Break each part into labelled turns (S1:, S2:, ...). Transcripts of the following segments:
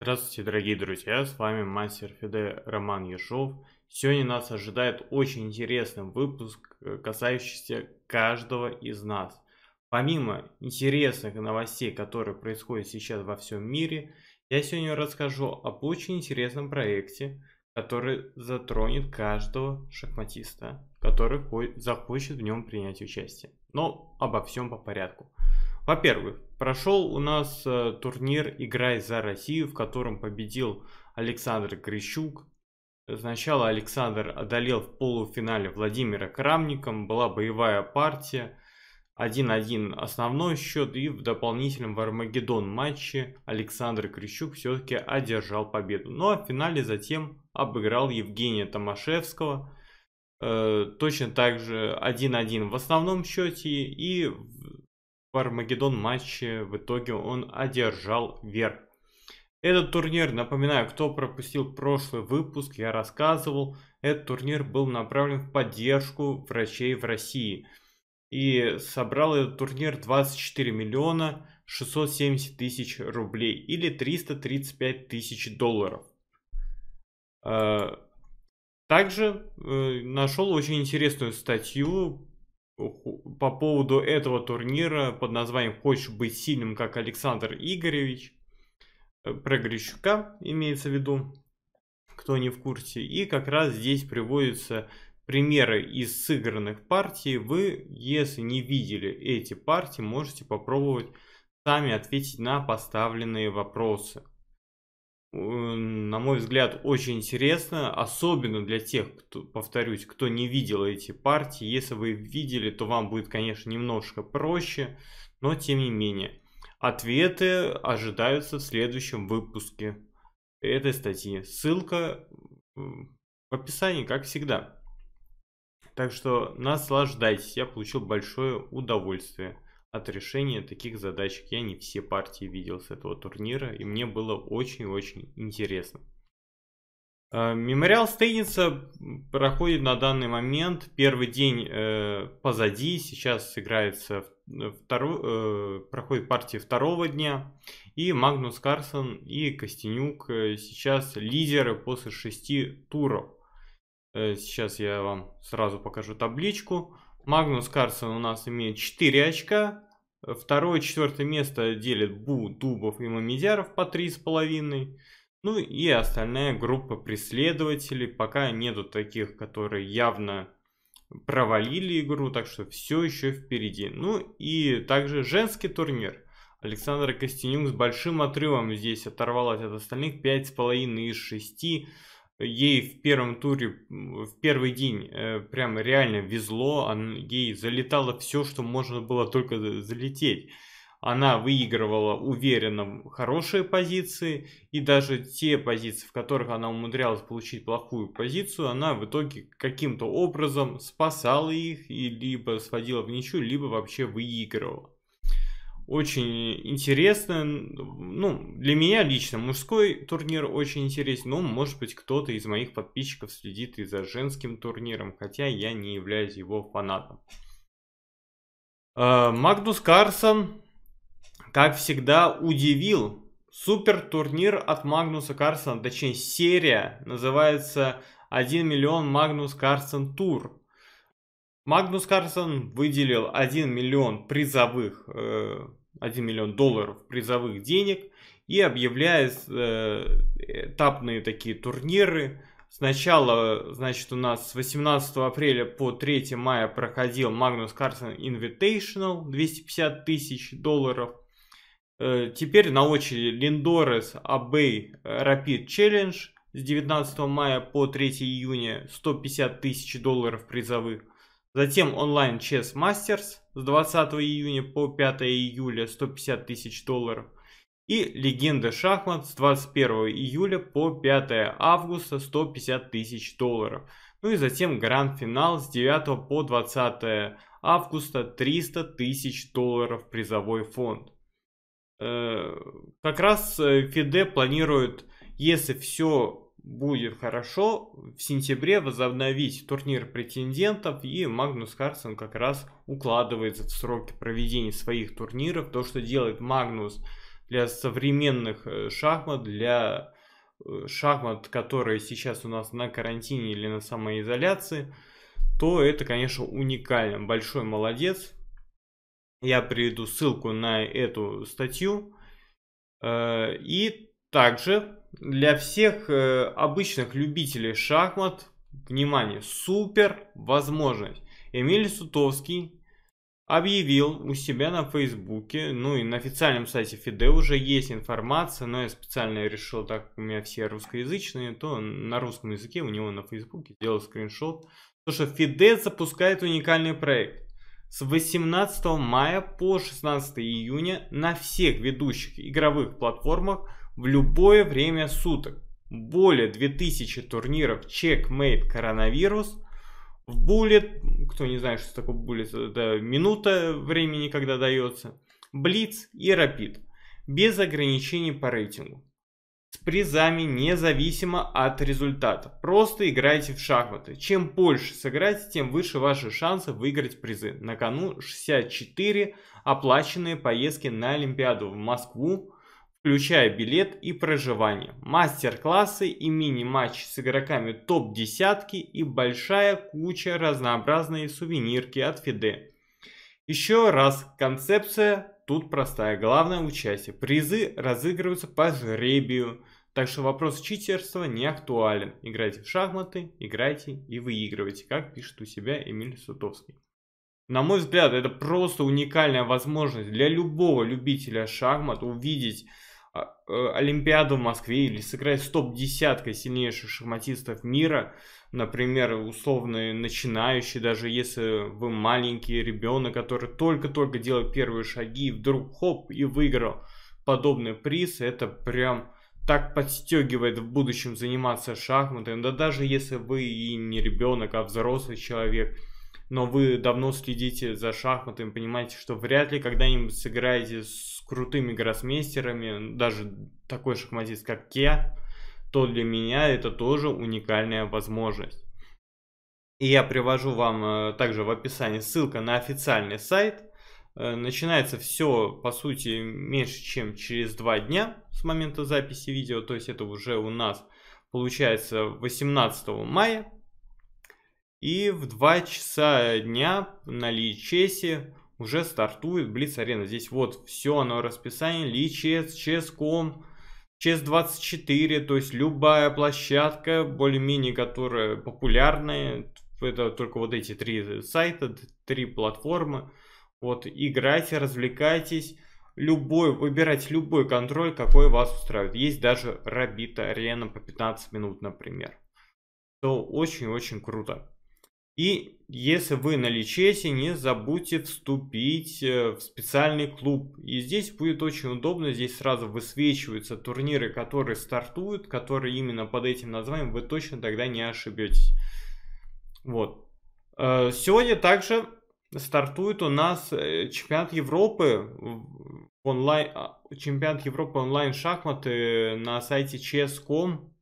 S1: Здравствуйте, дорогие друзья, с вами мастер Фиде Роман Ешов. Сегодня нас ожидает очень интересный выпуск, э, касающийся каждого из нас. Помимо интересных новостей, которые происходят сейчас во всем мире, я сегодня расскажу об очень интересном проекте, который затронет каждого шахматиста, который захочет в нем принять участие. Но обо всем по порядку. Во-первых, Прошел у нас э, турнир «Играй за Россию», в котором победил Александр Грищук. Сначала Александр одолел в полуфинале Владимира Крамником, была боевая партия, 1-1 основной счет и в дополнительном в Армагеддон матче Александр Крещук все-таки одержал победу. Ну а в финале затем обыграл Евгения Томашевского, э, точно так же 1-1 в основном счете и в Армагеддон матче в итоге он одержал верх. Этот турнир, напоминаю, кто пропустил прошлый выпуск, я рассказывал, этот турнир был направлен в поддержку врачей в России. И собрал этот турнир 24 миллиона 670 тысяч рублей или 335 тысяч долларов. Э, также э, нашел очень интересную статью по поводу этого турнира под названием «Хочешь быть сильным, как Александр Игоревич» э, про Грищука имеется в виду, кто не в курсе. И как раз здесь приводятся примеры из сыгранных партий. Вы, если не видели эти партии, можете попробовать сами ответить на поставленные вопросы. Э, на мой взгляд, очень интересно, особенно для тех, кто, повторюсь, кто не видел эти партии. Если вы видели, то вам будет, конечно, немножко проще, но тем не менее. Ответы ожидаются в следующем выпуске этой статьи. Ссылка в описании, как всегда. Так что наслаждайтесь, я получил большое удовольствие от решения таких задачек. Я не все партии видел с этого турнира, и мне было очень-очень интересно. Э, мемориал Стейница проходит на данный момент. Первый день э, позади, сейчас играется э, второ, э, проходит партия второго дня. И Магнус Карсон и Костенюк э, сейчас лидеры после шести туров. Э, сейчас я вам сразу покажу табличку. Магнус Карсон у нас имеет 4 очка. Второе, четвертое место делит Бу, Дубов и Мамедяров по 3,5. Ну и остальная группа преследователей. Пока нету таких, которые явно провалили игру, так что все еще впереди. Ну и также женский турнир. Александра Костенюк с большим отрывом здесь оторвалась от остальных 5,5 из 6. Ей в первом туре, в первый день э, прям реально везло, он, ей залетало все, что можно было только залететь она выигрывала уверенно хорошие позиции, и даже те позиции, в которых она умудрялась получить плохую позицию, она в итоге каким-то образом спасала их и либо сводила в ничью, либо вообще выигрывала. Очень интересно, ну, для меня лично мужской турнир очень интересен, но, может быть, кто-то из моих подписчиков следит и за женским турниром, хотя я не являюсь его фанатом. Э, Магнус Карсон как всегда, удивил. Супер турнир от Магнуса Карсона, точнее серия, называется 1 миллион Магнус Карсон Тур. Магнус Карсон выделил 1 миллион призовых, 1 э, миллион долларов призовых денег и объявляет э, этапные такие турниры. Сначала, значит, у нас с 18 апреля по 3 мая проходил Магнус Карсон Invitational 250 тысяч долларов – Э, теперь на очереди Линдорес Абей Рапид Челлендж с 19 мая по 3 июня 150 тысяч долларов призовых. Затем онлайн Chess Masters с 20 июня по 5 июля 150 тысяч долларов. И легенда шахмат с 21 июля по 5 августа 150 тысяч долларов. Ну и затем гранд-финал с 9 по 20 августа 300 тысяч долларов призовой фонд. Э, как раз э, Фиде планирует, если все будет хорошо, в сентябре возобновить турнир претендентов, и Магнус Карсон как раз укладывается в сроки проведения своих турниров. То, что делает Магнус для современных э, шахмат, для шахмат, которые сейчас у нас на карантине или на самоизоляции, то это, конечно, уникально. Большой молодец. Я приведу ссылку на эту статью. Э, и также для всех э, обычных любителей шахмат, внимание, супер возможность. Эмиль Сутовский объявил у себя на Фейсбуке, ну и на официальном сайте Фиде уже есть информация, но я специально решил, так как у меня все русскоязычные, то на русском языке у него на Фейсбуке сделал скриншот, то что Фиде запускает уникальный проект с 18 мая по 16 июня на всех ведущих игровых платформах в любое время суток. Более 2000 турниров Checkmate Коронавирус в Bullet, кто не знает, что такое Bullet, это минута времени, когда дается, Blitz и Rapid, без ограничений по рейтингу с призами независимо от результата. Просто играйте в шахматы. Чем больше сыграете, тем выше ваши шансы выиграть призы. На кону 64 оплаченные поездки на Олимпиаду в Москву, включая билет и проживание, мастер-классы и мини-матчи с игроками топ-десятки и большая куча разнообразной сувенирки от Фиде. Еще раз, концепция тут простая. Главное участие. Призы разыгрываются по жребию. Так что вопрос читерства не актуален. Играйте в шахматы, играйте и выигрывайте, как пишет у себя Эмиль Сутовский. На мой взгляд, это просто уникальная возможность для любого любителя шахмат увидеть а, э, Олимпиаду в Москве или сыграть с топ-десяткой сильнейших шахматистов мира, например, условные начинающие, даже если вы маленький ребенок, который только-только делает первые шаги, и вдруг хоп, и выиграл подобный приз, это прям так подстегивает в будущем заниматься шахматами, да даже если вы и не ребенок, а взрослый человек – но вы давно следите за шахматами, понимаете, что вряд ли когда-нибудь сыграете с крутыми гроссмейстерами, даже такой шахматист, как Ке, то для меня это тоже уникальная возможность. И я привожу вам э, также в описании ссылка на официальный сайт. Э, начинается все, по сути, меньше, чем через два дня с момента записи видео. То есть это уже у нас получается 18 мая. И в 2 часа дня на Личесе уже стартует Блиц-арена. Здесь вот все оно расписание. Личес, Ческом, Чес24. То есть любая площадка, более-менее, которая популярная. Это только вот эти три сайта, три платформы. Вот, играйте, развлекайтесь. Любой, выбирайте любой контроль, какой вас устраивает. Есть даже Рабита Арена по 15 минут, например. Это очень-очень круто. И если вы на лечете, не забудьте вступить э, в специальный клуб. И здесь будет очень удобно, здесь сразу высвечиваются турниры, которые стартуют, которые именно под этим названием, вы точно тогда не ошибетесь. Вот. Э, сегодня также стартует у нас э, чемпионат Европы онлайн, а, чемпионат Европы онлайн шахматы на сайте chess.com.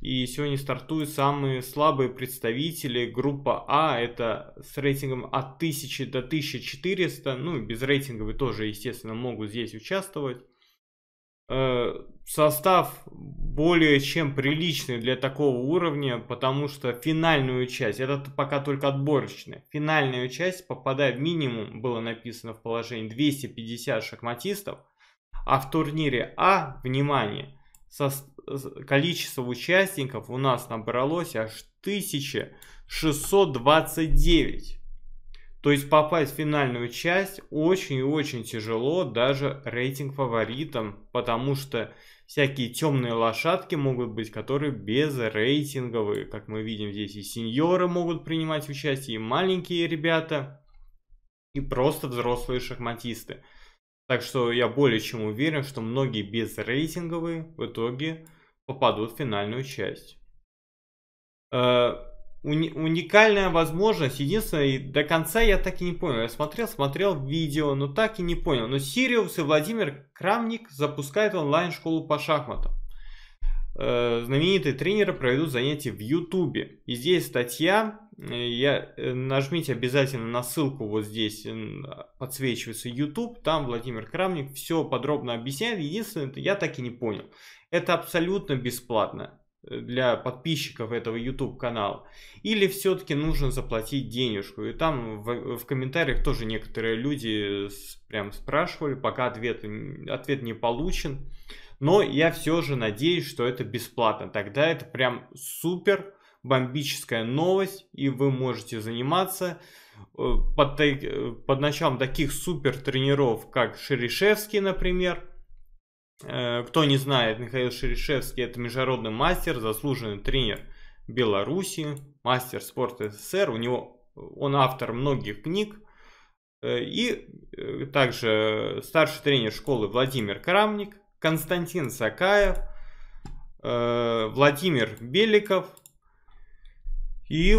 S1: И сегодня стартуют самые слабые представители. Группа А это с рейтингом от 1000 до 1400. Ну, без рейтинга вы тоже, естественно, могут здесь участвовать. Э, состав более чем приличный для такого уровня, потому что финальную часть, это пока только отборочная, финальную часть, попадая в минимум, было написано в положении 250 шахматистов, а в турнире А, внимание, со, количество участников у нас набралось аж 1629. То есть попасть в финальную часть очень и очень тяжело, даже рейтинг фаворитом, потому что всякие темные лошадки могут быть, которые без рейтинговые. Как мы видим здесь и сеньоры могут принимать участие, и маленькие ребята, и просто взрослые шахматисты. Так что я более чем уверен, что многие безрейтинговые в итоге попадут в финальную часть. Э, уни уникальная возможность. Единственное, до конца я так и не понял. Я смотрел, смотрел видео, но так и не понял. Но Сириус и Владимир Крамник запускают онлайн-школу по шахматам. Э, знаменитые тренеры проведут занятия в Ютубе. И здесь статья я, э, нажмите обязательно на ссылку вот здесь, подсвечивается YouTube, там Владимир Крамник все подробно объясняет. Единственное, это я так и не понял. Это абсолютно бесплатно э, для подписчиков этого YouTube канала? Или все-таки нужно заплатить денежку? И там в, в комментариях тоже некоторые люди с, прям спрашивали, пока ответ, ответ не получен. Но я все же надеюсь, что это бесплатно. Тогда это прям супер бомбическая новость, и вы можете заниматься э, под, э, под началом таких супер тренеров, как Шерешевский, например. Э, кто не знает, Михаил Шерешевский это международный мастер, заслуженный тренер Беларуси, мастер спорта СССР. У него он автор многих книг. И также старший тренер школы Владимир Крамник, Константин Сакаев, Владимир Беликов, и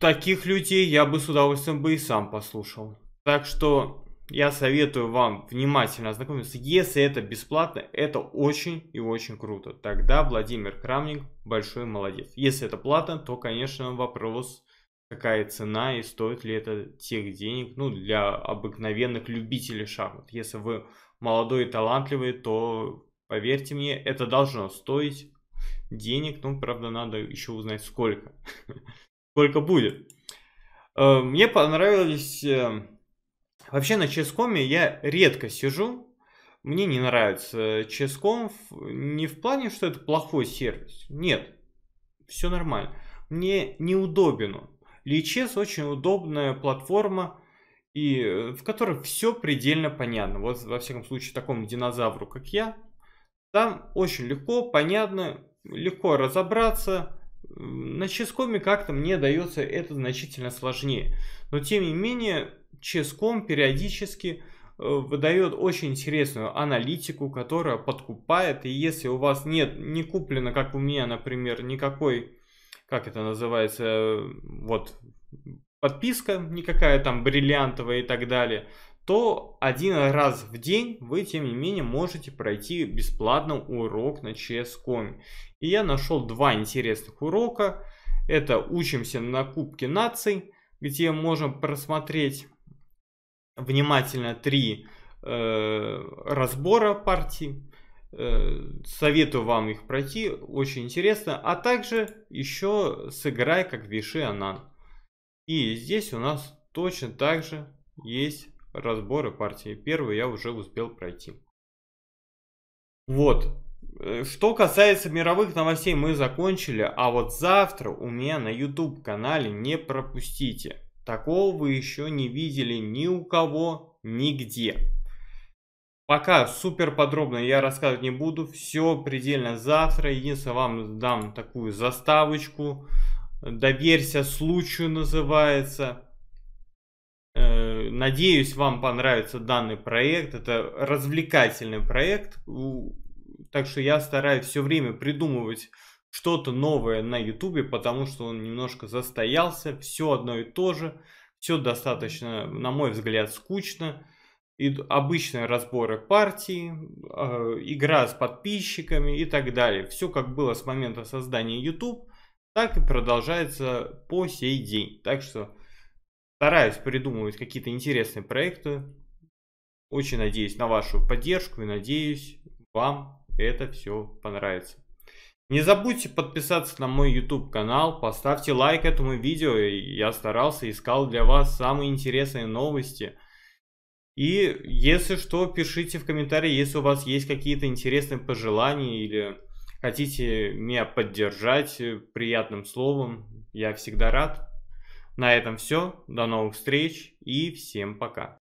S1: таких людей я бы с удовольствием бы и сам послушал. Так что я советую вам внимательно ознакомиться. Если это бесплатно, это очень и очень круто. Тогда Владимир Крамник большой молодец. Если это платно, то, конечно, вопрос, какая цена и стоит ли это тех денег ну, для обыкновенных любителей шахмат. Если вы молодой и талантливый, то, поверьте мне, это должно стоить денег, ну, правда, надо еще узнать сколько. Сколько будет. Э, мне понравились... Э, вообще на Ческоме я редко сижу, мне не нравится Ческом не в плане, что это плохой сервис. Нет, все нормально. Мне неудобен он. Личес очень удобная платформа, и э, в которой все предельно понятно. Вот, во всяком случае, такому динозавру, как я, там очень легко, понятно, легко разобраться. На ческоме как-то мне дается это значительно сложнее. Но тем не менее, ческом периодически э, выдает очень интересную аналитику, которая подкупает. И если у вас нет, не куплено, как у меня, например, никакой, как это называется, э, вот подписка никакая там бриллиантовая и так далее, то один раз в день вы, тем не менее, можете пройти бесплатно урок на CS.com. И я нашел два интересных урока. Это «Учимся на Кубке наций», где можем просмотреть внимательно три э, разбора партий. Э, советую вам их пройти, очень интересно. А также еще «Сыграй как Виши Анан». И здесь у нас точно так же есть разборы партии первой я уже успел пройти. Вот. Э, что касается мировых новостей, мы закончили, а вот завтра у меня на YouTube канале не пропустите. Такого вы еще не видели ни у кого, нигде. Пока супер подробно я рассказывать не буду, все предельно завтра. Единственное, вам дам такую заставочку. Доверься случаю называется. Надеюсь, вам понравится данный проект. Это развлекательный проект. Так что я стараюсь все время придумывать что-то новое на YouTube, потому что он немножко застоялся. Все одно и то же. Все достаточно, на мой взгляд, скучно. И обычные разборы партии, а, игра с подписчиками и так далее. Все как было с момента создания YouTube, так и продолжается по сей день. Так что стараюсь придумывать какие-то интересные проекты. Очень надеюсь на вашу поддержку и надеюсь, вам это все понравится. Не забудьте подписаться на мой YouTube канал, поставьте лайк этому видео, я старался, искал для вас самые интересные новости. И если что, пишите в комментарии, если у вас есть какие-то интересные пожелания или хотите меня поддержать приятным словом, я всегда рад. На этом все. До новых встреч и всем пока.